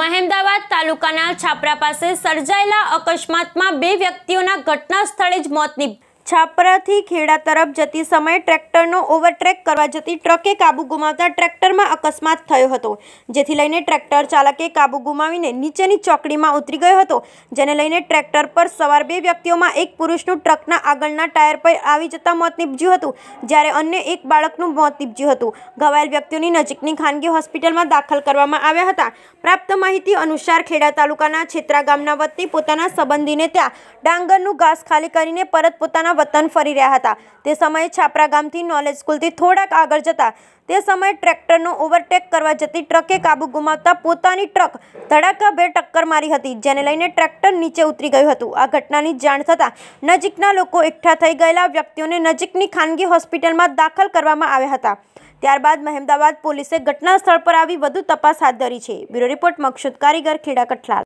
મહેમદાવાદ તાલુકાના છાપરા પાસે સર્જાયેલા અકસ્માતમાં બે વ્યક્તિઓના ઘટના સ્થળે જ મોત નીપજ્યા છાપરાથી ખેડા તરફ જતી સમયે ટ્રેક્ટરનો ઓવરટ્રેક કરવા જતી ટ્રકે કાબુ ગુમાવતા ટ્રેક્ટરમાં અકસ્માત થયો હતો જેથી લઈને ટ્રેક્ટર ચાલકે કાબુ ગુમાવીને નીચેની ચોકડીમાં ઉતરી ગયો હતો જેને લઈને ટ્રેક્ટર પર સવાર બે વ્યક્તિઓમાં એક પુરુષનું ટ્રકના આગળના ટાયર પર આવી જતાં મોત નીપજ્યું હતું જ્યારે અન્ય એક બાળકનું મોત નીપજ્યું હતું ઘવાયેલ વ્યક્તિઓની નજીકની ખાનગી હોસ્પિટલમાં દાખલ કરવામાં આવ્યા હતા પ્રાપ્ત માહિતી અનુસાર ખેડા તાલુકાના છેત્રા ગામના વતની પોતાના સંબંધીને ત્યાં ડાંગરનું ઘાસ ખાલી કરીને પરત પોતાના વતન ફરી રહ્યા હતા તે સમયે છાપરા ગામથી નોલેજ સ્કૂલથી થોડાક આગળ જતા તે સમયે ટ્રેક્ટરનો ઓવરટેક કરવા જતી ટ્રકે કાબુ ગુમાવતા પોતાની ટ્રક ધડાકા બે ટક્કર મારી હતી જેને લઈને ટ્રેક્ટર નીચે ઉતરી ગયું હતું આ ઘટનાની જાણ થતાં નજીકના લોકો એકઠા થઈ ગયેલા વ્યક્તિઓને નજીકની ખાનગી હોસ્પિટલમાં દાખલ કરવામાં આવ્યા હતા ત્યારબાદ મહેમદાવાદ પોલીસે ઘટના સ્થળ પર આવી વધુ તપાસ હાથ ધરી છે બ્યુરો રિપોર્ટ મકસુદ કારીગર ખેડા કઠલાલ